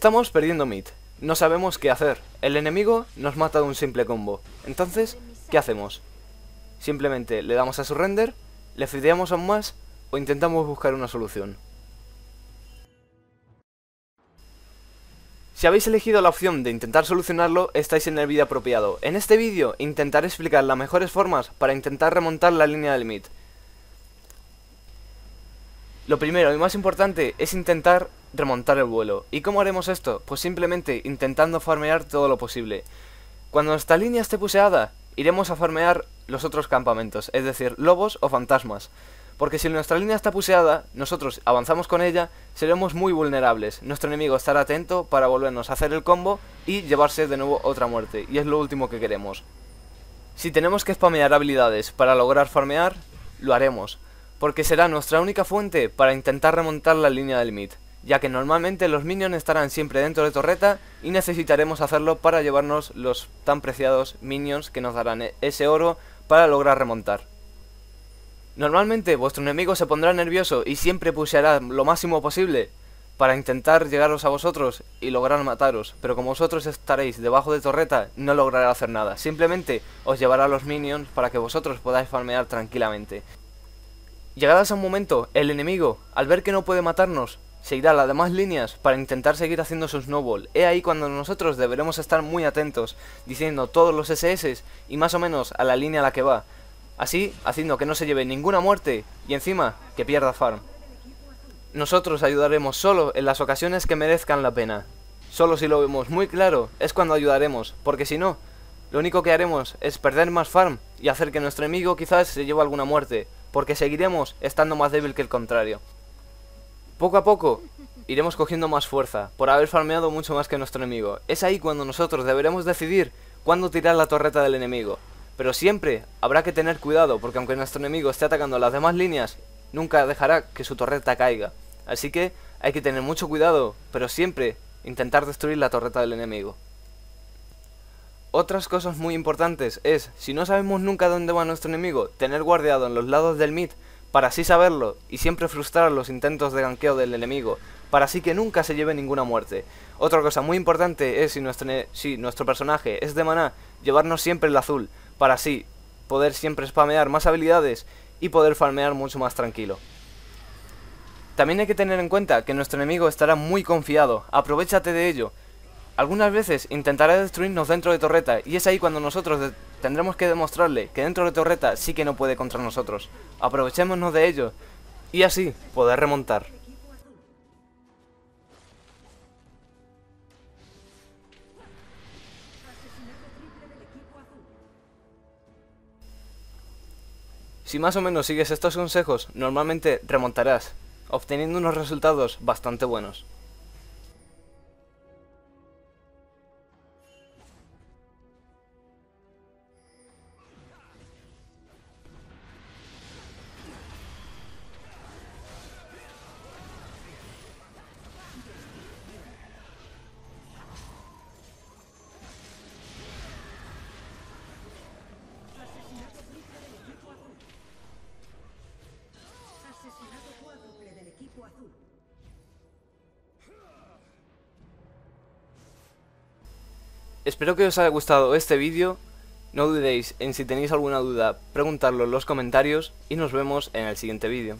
Estamos perdiendo mid. No sabemos qué hacer. El enemigo nos mata de un simple combo. Entonces, ¿qué hacemos? Simplemente le damos a surrender, le fideamos aún más o intentamos buscar una solución. Si habéis elegido la opción de intentar solucionarlo, estáis en el vídeo apropiado. En este vídeo intentaré explicar las mejores formas para intentar remontar la línea del mid. Lo primero y más importante es intentar remontar el vuelo. ¿Y cómo haremos esto? Pues simplemente intentando farmear todo lo posible. Cuando nuestra línea esté puseada, iremos a farmear los otros campamentos, es decir, lobos o fantasmas. Porque si nuestra línea está puseada, nosotros avanzamos con ella, seremos muy vulnerables. Nuestro enemigo estará atento para volvernos a hacer el combo y llevarse de nuevo otra muerte, y es lo último que queremos. Si tenemos que spamear habilidades para lograr farmear, lo haremos, porque será nuestra única fuente para intentar remontar la línea del mid ya que normalmente los minions estarán siempre dentro de torreta y necesitaremos hacerlo para llevarnos los tan preciados minions que nos darán e-, ese oro para lograr remontar. Normalmente vuestro enemigo se pondrá nervioso y siempre pusheará lo máximo posible para intentar llegaros a vosotros y lograr mataros, pero como vosotros estaréis debajo de torreta no logrará hacer nada, simplemente os llevará los minions para que vosotros podáis farmear tranquilamente. Llegadas a un momento, el enemigo, al ver que no puede matarnos, seguirá las demás líneas para intentar seguir haciendo su snowball. He ahí cuando nosotros deberemos estar muy atentos, diciendo todos los SS y más o menos a la línea a la que va. Así, haciendo que no se lleve ninguna muerte y encima que pierda farm. Nosotros ayudaremos solo en las ocasiones que merezcan la pena. Solo si lo vemos muy claro es cuando ayudaremos, porque si no, lo único que haremos es perder más farm y hacer que nuestro enemigo quizás se lleve alguna muerte, porque seguiremos estando más débil que el contrario. Poco a poco iremos cogiendo más fuerza por haber farmeado mucho más que nuestro enemigo. Es ahí cuando nosotros deberemos decidir cuándo tirar la torreta del enemigo. Pero siempre habrá que tener cuidado porque aunque nuestro enemigo esté atacando las demás líneas, nunca dejará que su torreta caiga. Así que hay que tener mucho cuidado, pero siempre intentar destruir la torreta del enemigo. Otras cosas muy importantes es, si no sabemos nunca dónde va nuestro enemigo, tener guardiado en los lados del mid para así saberlo y siempre frustrar los intentos de ganqueo del enemigo, para así que nunca se lleve ninguna muerte. Otra cosa muy importante es si nuestro, si nuestro personaje es de maná, llevarnos siempre el azul, para así poder siempre spamear más habilidades y poder farmear mucho más tranquilo. También hay que tener en cuenta que nuestro enemigo estará muy confiado, aprovechate de ello. Algunas veces intentará destruirnos dentro de torreta y es ahí cuando nosotros Tendremos que demostrarle que dentro de Torreta sí que no puede contra nosotros. Aprovechémonos de ello y así poder remontar. Si más o menos sigues estos consejos, normalmente remontarás, obteniendo unos resultados bastante buenos. Espero que os haya gustado este vídeo, no dudéis en si tenéis alguna duda preguntarlo en los comentarios y nos vemos en el siguiente vídeo.